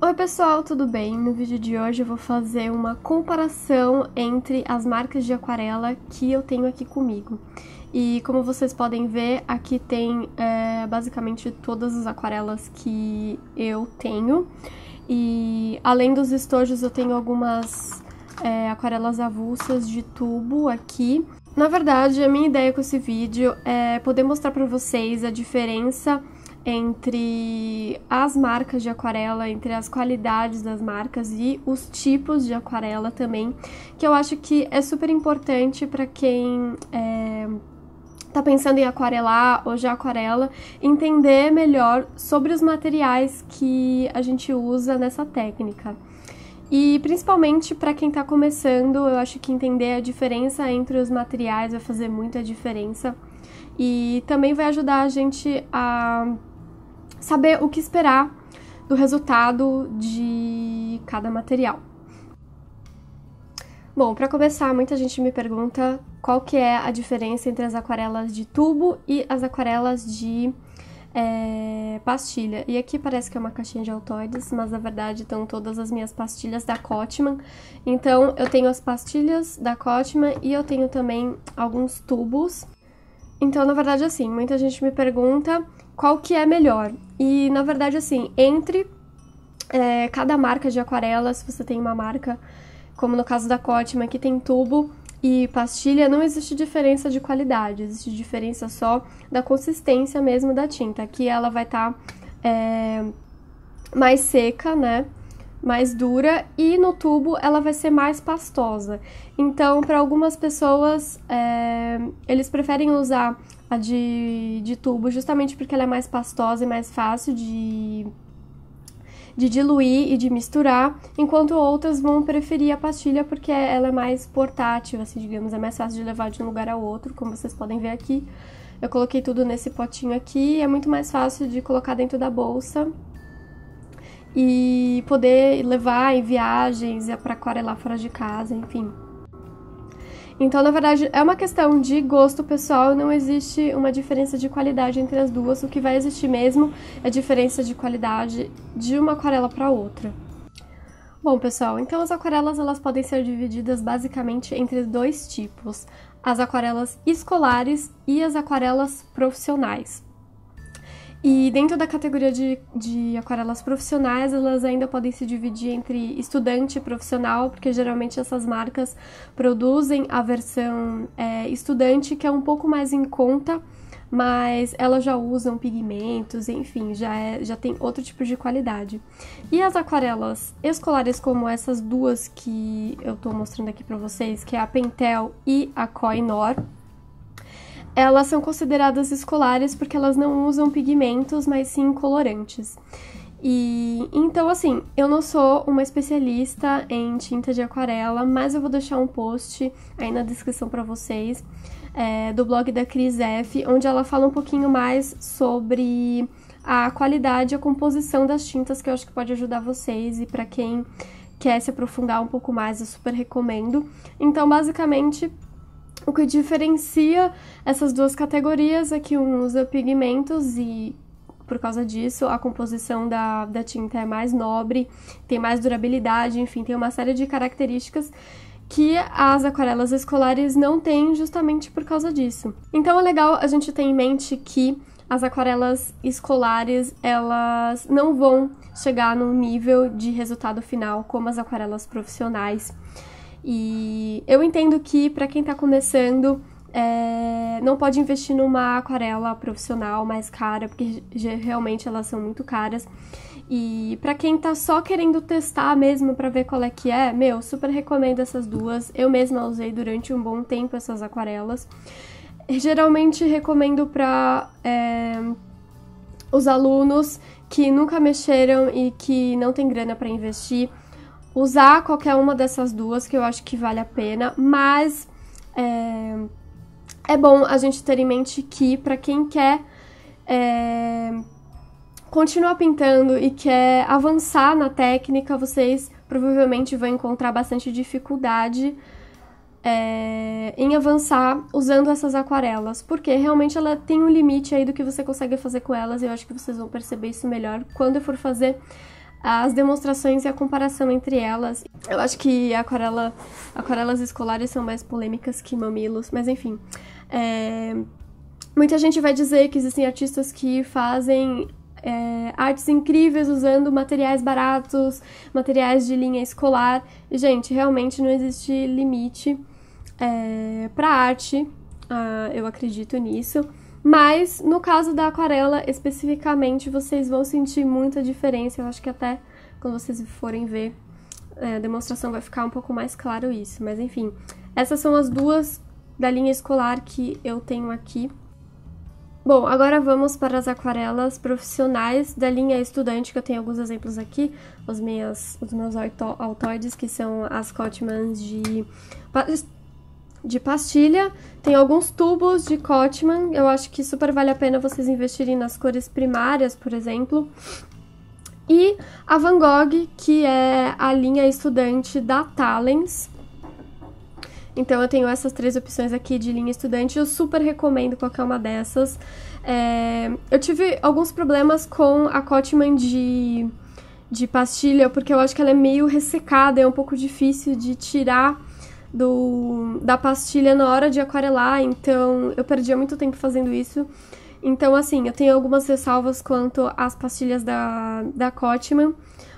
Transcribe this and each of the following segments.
Oi pessoal, tudo bem? No vídeo de hoje eu vou fazer uma comparação entre as marcas de aquarela que eu tenho aqui comigo. E como vocês podem ver, aqui tem é, basicamente todas as aquarelas que eu tenho. E além dos estojos eu tenho algumas é, aquarelas avulsas de tubo aqui. Na verdade, a minha ideia com esse vídeo é poder mostrar para vocês a diferença entre as marcas de aquarela, entre as qualidades das marcas e os tipos de aquarela também, que eu acho que é super importante para quem é, tá pensando em aquarelar ou já aquarela, entender melhor sobre os materiais que a gente usa nessa técnica. E principalmente para quem está começando, eu acho que entender a diferença entre os materiais vai fazer muita diferença e também vai ajudar a gente a saber o que esperar do resultado de cada material. Bom, para começar, muita gente me pergunta qual que é a diferença entre as aquarelas de tubo e as aquarelas de é, pastilha. E aqui parece que é uma caixinha de altoides, mas na verdade estão todas as minhas pastilhas da Cotman. Então eu tenho as pastilhas da Cotman e eu tenho também alguns tubos. Então, na verdade, assim, muita gente me pergunta qual que é melhor, e na verdade, assim, entre é, cada marca de aquarela, se você tem uma marca, como no caso da Cotma, que tem tubo e pastilha, não existe diferença de qualidade, existe diferença só da consistência mesmo da tinta, que ela vai estar tá, é, mais seca, né? mais dura e no tubo ela vai ser mais pastosa. Então, para algumas pessoas, é, eles preferem usar a de, de tubo, justamente porque ela é mais pastosa e mais fácil de, de diluir e de misturar, enquanto outras vão preferir a pastilha porque ela é mais portátil, assim, digamos, é mais fácil de levar de um lugar a outro, como vocês podem ver aqui. Eu coloquei tudo nesse potinho aqui, é muito mais fácil de colocar dentro da bolsa e poder levar em viagens, e para aquarela fora de casa, enfim. Então, na verdade, é uma questão de gosto pessoal, não existe uma diferença de qualidade entre as duas. O que vai existir mesmo é diferença de qualidade de uma aquarela para outra. Bom, pessoal, então as aquarelas elas podem ser divididas basicamente entre dois tipos: as aquarelas escolares e as aquarelas profissionais. E dentro da categoria de, de aquarelas profissionais, elas ainda podem se dividir entre estudante e profissional, porque geralmente essas marcas produzem a versão é, estudante, que é um pouco mais em conta, mas elas já usam pigmentos, enfim, já, é, já tem outro tipo de qualidade. E as aquarelas escolares, como essas duas que eu estou mostrando aqui para vocês, que é a Pentel e a Koinor, elas são consideradas escolares porque elas não usam pigmentos, mas sim colorantes. E então assim, eu não sou uma especialista em tinta de aquarela, mas eu vou deixar um post aí na descrição para vocês é, do blog da Cris F, onde ela fala um pouquinho mais sobre a qualidade, a composição das tintas, que eu acho que pode ajudar vocês e para quem quer se aprofundar um pouco mais, eu super recomendo. Então, basicamente, o que diferencia essas duas categorias é que um usa pigmentos e por causa disso, a composição da, da tinta é mais nobre, tem mais durabilidade, enfim, tem uma série de características que as aquarelas escolares não têm justamente por causa disso. Então é legal a gente ter em mente que as aquarelas escolares, elas não vão chegar num nível de resultado final como as aquarelas profissionais. E eu entendo que para quem está começando, é, não pode investir numa aquarela profissional mais cara, porque realmente elas são muito caras. E para quem tá só querendo testar mesmo para ver qual é que é, meu, super recomendo essas duas. Eu mesma usei durante um bom tempo essas aquarelas. Geralmente recomendo para é, os alunos que nunca mexeram e que não tem grana para investir usar qualquer uma dessas duas, que eu acho que vale a pena, mas é, é bom a gente ter em mente que, para quem quer é, continuar pintando e quer avançar na técnica, vocês provavelmente vão encontrar bastante dificuldade. É, em avançar usando essas aquarelas, porque realmente ela tem um limite aí do que você consegue fazer com elas, e eu acho que vocês vão perceber isso melhor quando eu for fazer as demonstrações e a comparação entre elas. Eu acho que aquarela, aquarelas escolares são mais polêmicas que mamilos, mas enfim. É... Muita gente vai dizer que existem artistas que fazem é, artes incríveis usando materiais baratos, materiais de linha escolar. E, gente, realmente não existe limite é, para arte, uh, eu acredito nisso. Mas no caso da aquarela especificamente, vocês vão sentir muita diferença. Eu acho que até quando vocês forem ver é, a demonstração vai ficar um pouco mais claro isso. Mas enfim, essas são as duas da linha escolar que eu tenho aqui. Bom, agora vamos para as aquarelas profissionais da linha estudante, que eu tenho alguns exemplos aqui, os, minhas, os meus auto, que são as Cotmans de de pastilha. Tem alguns tubos de Cotman, eu acho que super vale a pena vocês investirem nas cores primárias, por exemplo. E a Van Gogh, que é a linha estudante da Talens. Então eu tenho essas três opções aqui de linha estudante, eu super recomendo qualquer uma dessas. É... Eu tive alguns problemas com a Cotman de... de pastilha, porque eu acho que ela é meio ressecada, é um pouco difícil de tirar do, da pastilha na hora de aquarelar, então eu perdia muito tempo fazendo isso. Então, assim, eu tenho algumas ressalvas quanto às pastilhas da, da Cotman,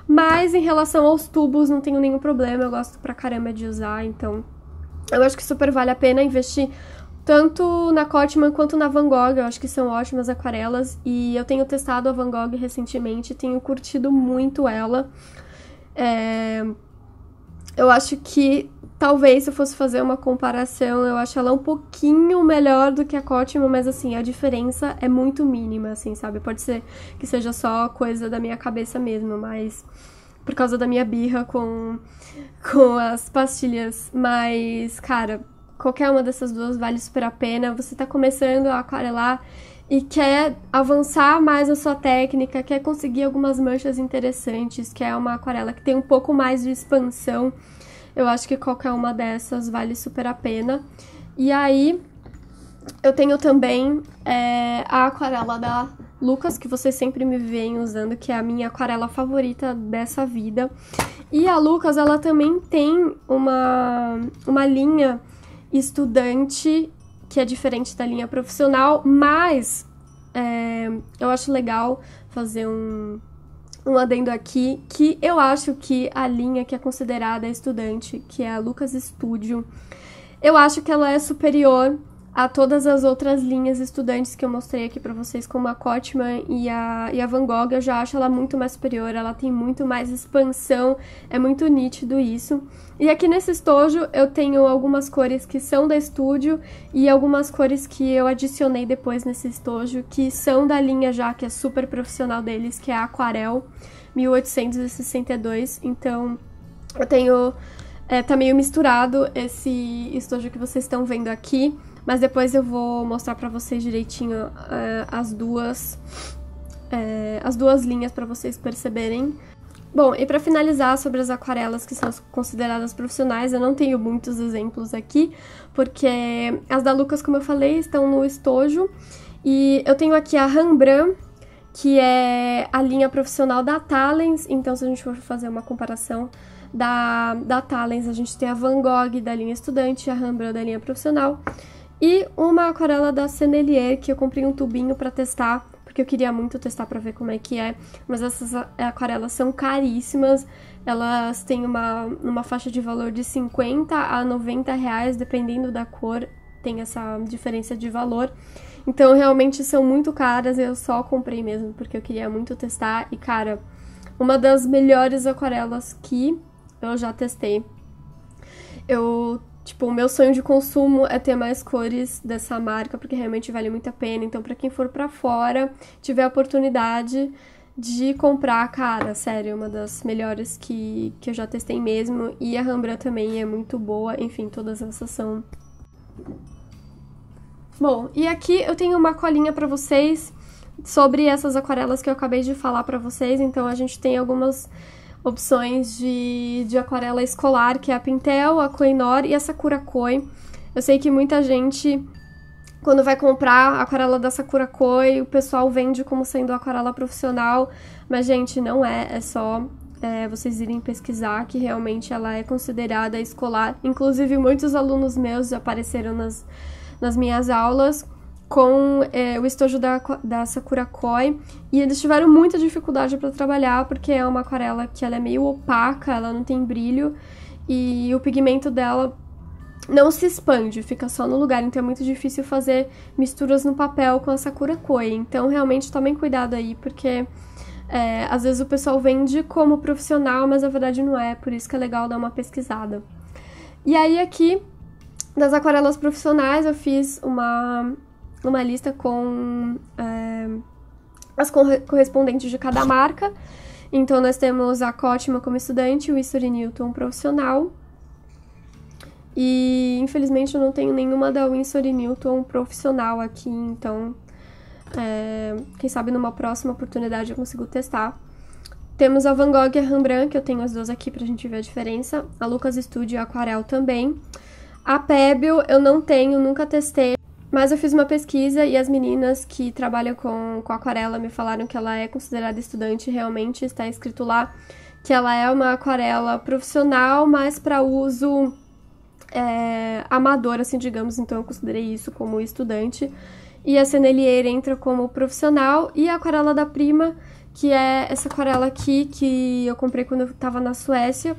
mas em relação aos tubos não tenho nenhum problema, eu gosto pra caramba de usar, então eu acho que super vale a pena investir tanto na Cotman quanto na Van Gogh, eu acho que são ótimas aquarelas e eu tenho testado a Van Gogh recentemente, tenho curtido muito ela. É... Eu acho que Talvez se eu fosse fazer uma comparação, eu acho ela um pouquinho melhor do que a Cotimo, mas assim, a diferença é muito mínima, assim, sabe? Pode ser que seja só coisa da minha cabeça mesmo, mas por causa da minha birra com com as pastilhas, mas cara, qualquer uma dessas duas vale super a pena. Você tá começando a aquarelar e quer avançar mais a sua técnica, quer conseguir algumas manchas interessantes, quer uma aquarela que tem um pouco mais de expansão eu acho que qualquer uma dessas vale super a pena. E aí, eu tenho também é, a aquarela da Lucas, que vocês sempre me veem usando, que é a minha aquarela favorita dessa vida. E a Lucas, ela também tem uma, uma linha estudante, que é diferente da linha profissional, mas é, eu acho legal fazer um, um adendo aqui que eu acho que a linha que é considerada estudante, que é a Lucas Studio, eu acho que ela é superior a todas as outras linhas estudantes que eu mostrei aqui para vocês, como a Kotman e a, e a Van Gogh, eu já acho ela muito mais superior, ela tem muito mais expansão, é muito nítido isso. E aqui nesse estojo eu tenho algumas cores que são da estúdio e algumas cores que eu adicionei depois nesse estojo, que são da linha já, que é super profissional deles, que é a Aquarel 1862, então eu tenho... É, tá meio misturado esse estojo que vocês estão vendo aqui. Mas depois eu vou mostrar para vocês direitinho uh, as duas uh, as duas linhas para vocês perceberem. Bom, e para finalizar sobre as aquarelas que são consideradas profissionais, eu não tenho muitos exemplos aqui, porque as da Lucas, como eu falei, estão no estojo. E eu tenho aqui a Rembrandt, que é a linha profissional da Talens. Então, se a gente for fazer uma comparação da, da Talens, a gente tem a Van Gogh da linha estudante, a Rembrandt da linha profissional. E uma aquarela da Sennelier, que eu comprei um tubinho para testar, porque eu queria muito testar para ver como é que é. Mas essas aquarelas são caríssimas, elas têm uma, uma faixa de valor de 50 a 90 reais, dependendo da cor, tem essa diferença de valor. Então, realmente são muito caras, eu só comprei mesmo porque eu queria muito testar. E, cara, uma das melhores aquarelas que eu já testei. Eu Tipo, o meu sonho de consumo é ter mais cores dessa marca, porque realmente vale muito a pena. Então, para quem for para fora, tiver a oportunidade de comprar, cara, sério, é uma das melhores que, que eu já testei mesmo. E a Rambra também é muito boa, enfim, todas essas são. Bom, e aqui eu tenho uma colinha para vocês sobre essas aquarelas que eu acabei de falar para vocês. Então, a gente tem algumas opções de, de aquarela escolar, que é a Pintel, a Coinor e a Sakura Koi. Eu sei que muita gente, quando vai comprar a aquarela da Sakura Koi, o pessoal vende como sendo aquarela profissional, mas, gente, não é, é só é, vocês irem pesquisar, que realmente ela é considerada escolar. Inclusive, muitos alunos meus já apareceram nas, nas minhas aulas com é, o estojo da, da Sakura Koi e eles tiveram muita dificuldade para trabalhar porque é uma aquarela que ela é meio opaca, ela não tem brilho e o pigmento dela não se expande, fica só no lugar, então é muito difícil fazer misturas no papel com a Sakura Koi. Então realmente tomem cuidado aí porque é, às vezes o pessoal vende como profissional, mas a verdade não é, por isso que é legal dar uma pesquisada. E aí aqui das aquarelas profissionais eu fiz uma numa lista com é, as correspondentes de cada marca. Então, nós temos a Cotima como estudante, o e Newton profissional. E, infelizmente, eu não tenho nenhuma da Winsor e Newton profissional aqui, então, é, quem sabe numa próxima oportunidade eu consigo testar. Temos a Van Gogh e a Rembrandt, que eu tenho as duas aqui pra gente ver a diferença. A Lucas Studio e a Aquarel também. A Pebble eu não tenho, nunca testei. Mas eu fiz uma pesquisa e as meninas que trabalham com, com aquarela me falaram que ela é considerada estudante, realmente está escrito lá que ela é uma aquarela profissional, mas para uso é, amador, assim, digamos. Então eu considerei isso como estudante. E a Senelier entra como profissional e a aquarela da prima, que é essa aquarela aqui que eu comprei quando eu estava na Suécia,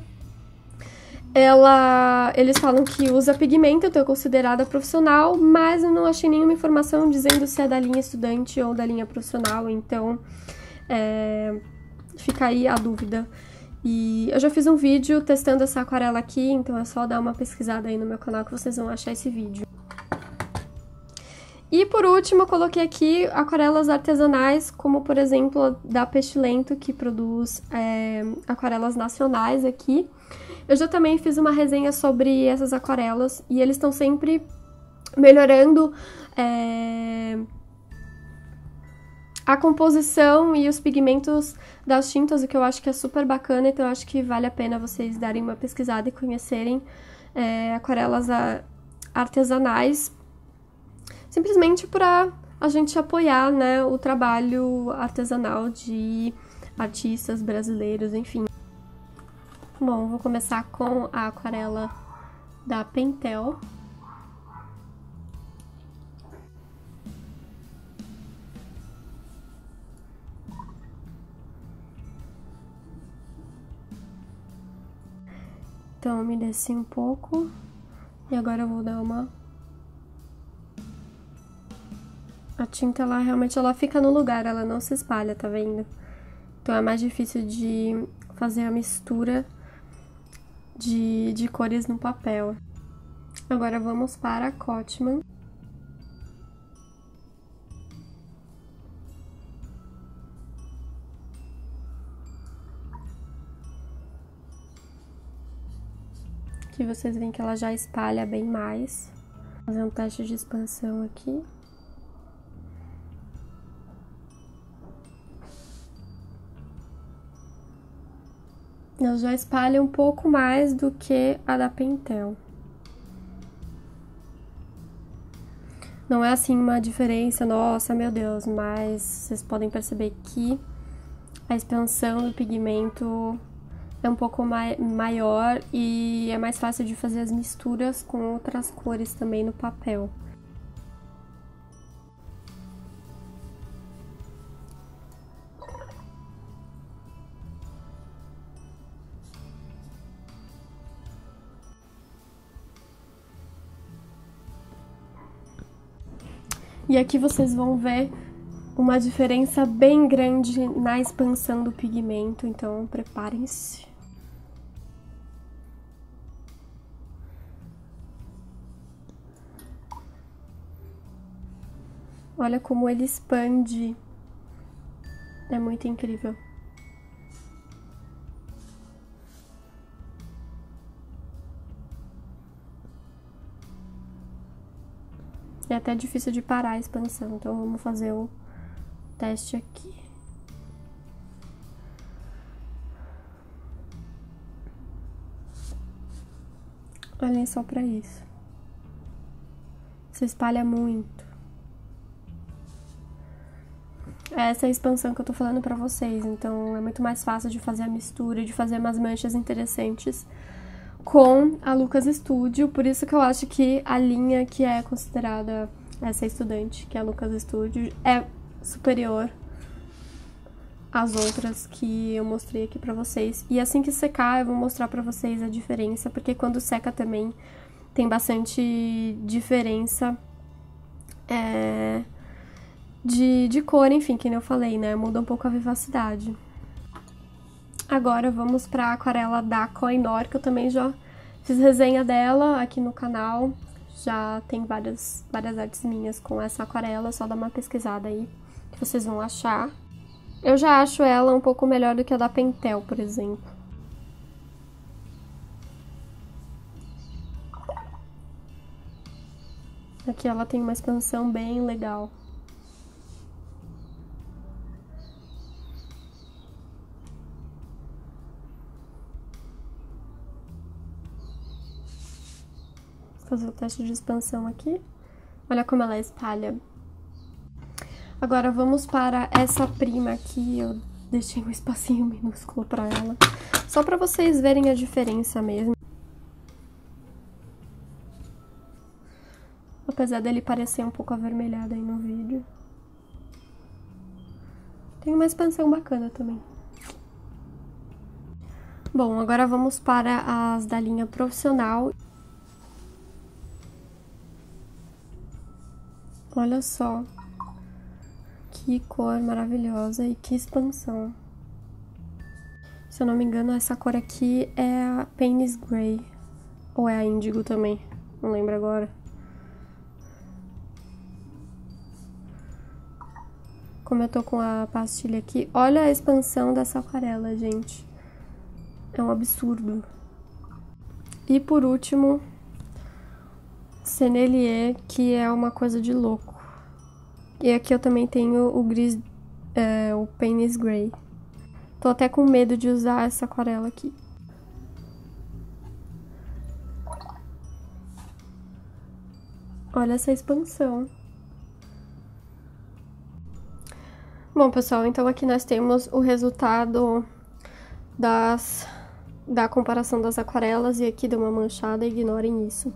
ela, eles falam que usa pigmento, então é considerada profissional, mas eu não achei nenhuma informação dizendo se é da linha estudante ou da linha profissional, então é, fica aí a dúvida. E eu já fiz um vídeo testando essa aquarela aqui, então é só dar uma pesquisada aí no meu canal que vocês vão achar esse vídeo. E por último, eu coloquei aqui aquarelas artesanais, como por exemplo da Pestilento, que produz é, aquarelas nacionais aqui. Eu já também fiz uma resenha sobre essas aquarelas e eles estão sempre melhorando é, a composição e os pigmentos das tintas, o que eu acho que é super bacana, então eu acho que vale a pena vocês darem uma pesquisada e conhecerem é, aquarelas ah, artesanais, simplesmente para a gente apoiar né, o trabalho artesanal de artistas brasileiros, enfim. Bom, vou começar com a aquarela da Pentel. Então, me desci um pouco e agora eu vou dar uma... A tinta, ela realmente ela fica no lugar, ela não se espalha, tá vendo? Então é mais difícil de fazer a mistura de, de cores no papel. Agora vamos para a Cotman. Que vocês veem que ela já espalha bem mais. Vou fazer um teste de expansão aqui. ela já espalha um pouco mais do que a da Pentel. Não é assim uma diferença, nossa, meu Deus, mas vocês podem perceber que a expansão do pigmento é um pouco mai maior e é mais fácil de fazer as misturas com outras cores também no papel. E aqui vocês vão ver uma diferença bem grande na expansão do pigmento, então preparem-se. Olha como ele expande. É muito incrível. é até difícil de parar a expansão. Então vamos fazer o teste aqui. Olhem só para isso. Se espalha muito. É essa é a expansão que eu tô falando para vocês, então é muito mais fácil de fazer a mistura, de fazer umas manchas interessantes com a Lucas Studio, por isso que eu acho que a linha que é considerada essa estudante, que é a Lucas Studio, é superior às outras que eu mostrei aqui pra vocês. E assim que secar, eu vou mostrar pra vocês a diferença, porque quando seca também tem bastante diferença é, de, de cor, enfim, que eu falei, né? Muda um pouco a vivacidade. Agora vamos para a aquarela da Coinor, que eu também já fiz resenha dela aqui no canal. Já tem várias, várias artes minhas com essa aquarela, é só dá uma pesquisada aí que vocês vão achar. Eu já acho ela um pouco melhor do que a da Pentel, por exemplo. Aqui ela tem uma expansão bem legal. fazer o teste de expansão aqui. Olha como ela espalha. Agora vamos para essa prima aqui, eu deixei um espacinho minúsculo para ela, só para vocês verem a diferença mesmo. Apesar dele parecer um pouco avermelhado aí no vídeo. Tem uma expansão bacana também. Bom, agora vamos para as da linha profissional. Olha só que cor maravilhosa e que expansão. Se eu não me engano, essa cor aqui é a Penis Grey. Ou é a Índigo também, não lembro agora. Como eu tô com a pastilha aqui, olha a expansão dessa aquarela, gente. É um absurdo. E por último, Senelier, que é uma coisa de louco. E aqui eu também tenho o gris, é, o Penis Grey. Tô até com medo de usar essa aquarela aqui. Olha essa expansão. Bom, pessoal, então aqui nós temos o resultado das, da comparação das aquarelas e aqui deu uma manchada, ignorem isso.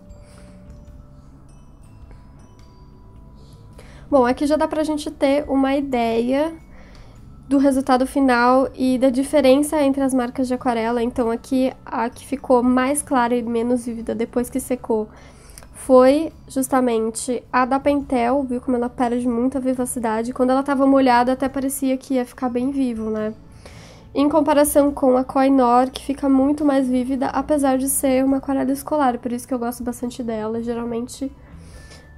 Bom, aqui já dá para a gente ter uma ideia do resultado final e da diferença entre as marcas de aquarela. Então aqui a que ficou mais clara e menos vívida depois que secou foi justamente a da Pentel, viu como ela perde muita vivacidade. Quando ela estava molhada até parecia que ia ficar bem vivo, né? Em comparação com a Koinor, que fica muito mais vívida, apesar de ser uma aquarela escolar, por isso que eu gosto bastante dela. Geralmente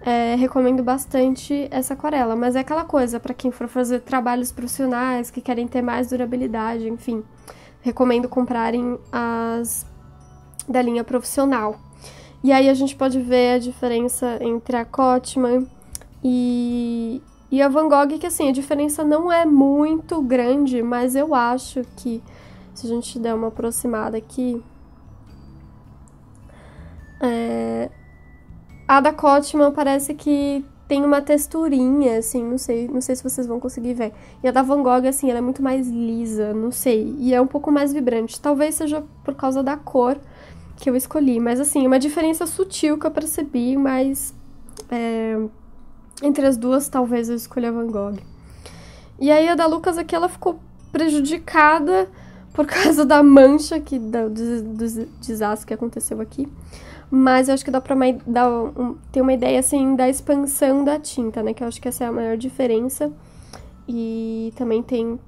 é, recomendo bastante essa aquarela, mas é aquela coisa para quem for fazer trabalhos profissionais que querem ter mais durabilidade, enfim. Recomendo comprarem as da linha profissional. E aí a gente pode ver a diferença entre a Cotman e, e a Van Gogh, que assim, a diferença não é muito grande, mas eu acho que se a gente der uma aproximada aqui. É, a da Cotman parece que tem uma texturinha, assim, não sei, não sei se vocês vão conseguir ver. E a da Van Gogh, assim, ela é muito mais lisa, não sei, e é um pouco mais vibrante. Talvez seja por causa da cor que eu escolhi, mas assim, uma diferença sutil que eu percebi, mas é, entre as duas, talvez eu escolha a Van Gogh. E aí a da Lucas aqui, ela ficou prejudicada por causa da mancha que, do, do desastre que aconteceu aqui. Mas eu acho que dá pra uma, dá um, ter uma ideia, assim, da expansão da tinta, né? Que eu acho que essa é a maior diferença. E também tem...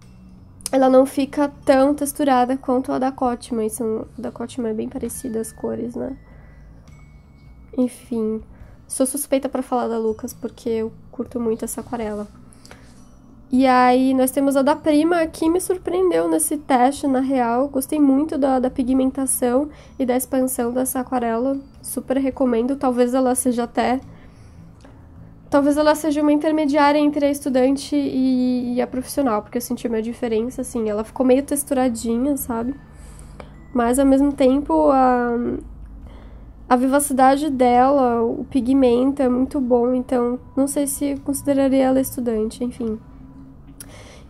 Ela não fica tão texturada quanto a da Cotman. São, a da Cotman é bem parecida as cores, né? Enfim... Sou suspeita para falar da Lucas, porque eu curto muito essa aquarela. E aí nós temos a da Prima, que me surpreendeu nesse teste, na real. Gostei muito da, da pigmentação e da expansão dessa aquarela. Super recomendo. Talvez ela seja até... Talvez ela seja uma intermediária entre a estudante e, e a profissional, porque eu senti uma diferença, assim. Ela ficou meio texturadinha, sabe? Mas, ao mesmo tempo, a, a vivacidade dela, o pigmento é muito bom. Então, não sei se consideraria ela estudante, enfim...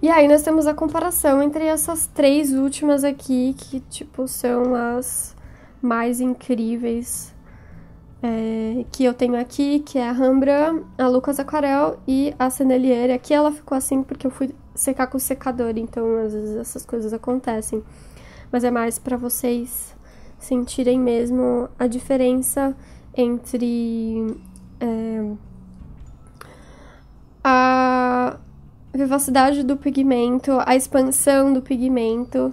E aí nós temos a comparação entre essas três últimas aqui, que, tipo, são as mais incríveis é, que eu tenho aqui, que é a Rembrandt, a Lucas Aquarel e a Sennelier. Aqui ela ficou assim porque eu fui secar com o secador, então às vezes essas coisas acontecem. Mas é mais para vocês sentirem mesmo a diferença entre... É, a vivacidade do pigmento, a expansão do pigmento.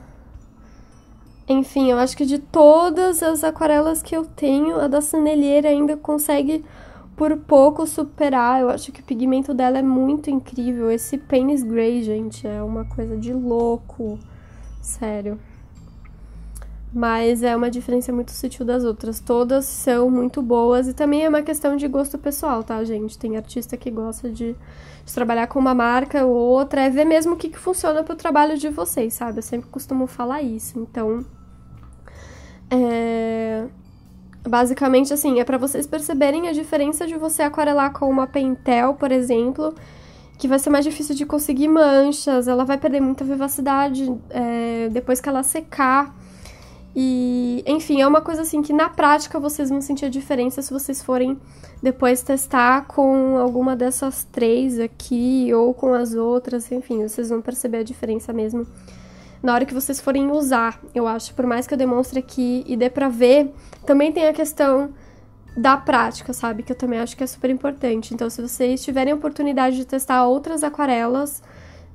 Enfim, eu acho que de todas as aquarelas que eu tenho, a da Sanelheira ainda consegue por pouco superar. Eu acho que o pigmento dela é muito incrível. Esse Penis Grey, gente, é uma coisa de louco. Sério mas é uma diferença muito sutil das outras. Todas são muito boas e também é uma questão de gosto pessoal, tá, gente? Tem artista que gosta de, de trabalhar com uma marca ou outra, é ver mesmo o que, que funciona pro trabalho de vocês, sabe? Eu sempre costumo falar isso, então. É... Basicamente, assim, é para vocês perceberem a diferença de você aquarelar com uma Pentel, por exemplo, que vai ser mais difícil de conseguir manchas, ela vai perder muita vivacidade é, depois que ela secar e, enfim, é uma coisa assim que na prática vocês vão sentir a diferença se vocês forem depois testar com alguma dessas três aqui ou com as outras, enfim, vocês vão perceber a diferença mesmo na hora que vocês forem usar. Eu acho, por mais que eu demonstre aqui e dê pra ver, também tem a questão da prática, sabe? Que eu também acho que é super importante. Então, se vocês tiverem a oportunidade de testar outras aquarelas,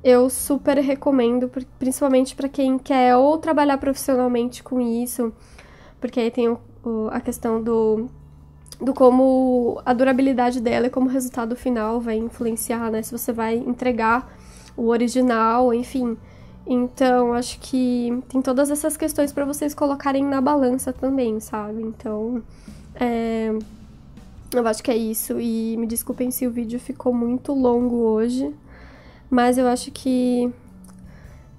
eu super recomendo, principalmente para quem quer ou trabalhar profissionalmente com isso, porque aí tem o, o, a questão do, do como a durabilidade dela e como o resultado final vai influenciar, né? Se você vai entregar o original, enfim. Então, acho que tem todas essas questões para vocês colocarem na balança também, sabe? Então, é, eu acho que é isso. E me desculpem se o vídeo ficou muito longo hoje. Mas eu acho que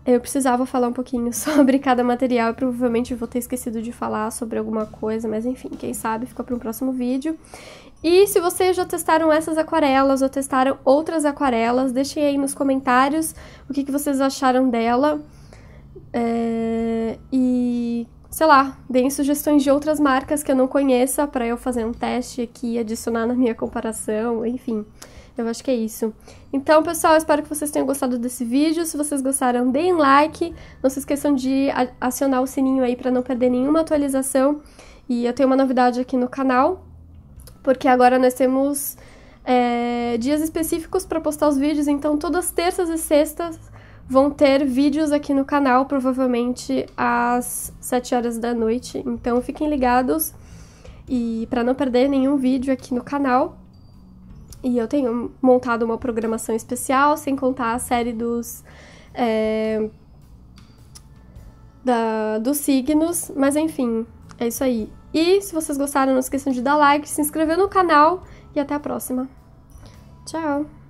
eu precisava falar um pouquinho sobre cada material e provavelmente vou ter esquecido de falar sobre alguma coisa, mas enfim, quem sabe fica para um próximo vídeo. E se vocês já testaram essas aquarelas ou testaram outras aquarelas, deixem aí nos comentários o que, que vocês acharam dela. É... E, sei lá, deem sugestões de outras marcas que eu não conheça para eu fazer um teste aqui, adicionar na minha comparação, enfim. Eu acho que é isso. Então, pessoal, espero que vocês tenham gostado desse vídeo. Se vocês gostaram, deem like. Não se esqueçam de acionar o sininho aí para não perder nenhuma atualização. E eu tenho uma novidade aqui no canal, porque agora nós temos é, dias específicos para postar os vídeos. Então, todas terças e sextas vão ter vídeos aqui no canal, provavelmente às 7 horas da noite. Então, fiquem ligados e para não perder nenhum vídeo aqui no canal. E eu tenho montado uma programação especial, sem contar a série dos. É, da, dos signos, mas enfim, é isso aí. E se vocês gostaram, não esqueçam de dar like, se inscrever no canal e até a próxima. Tchau!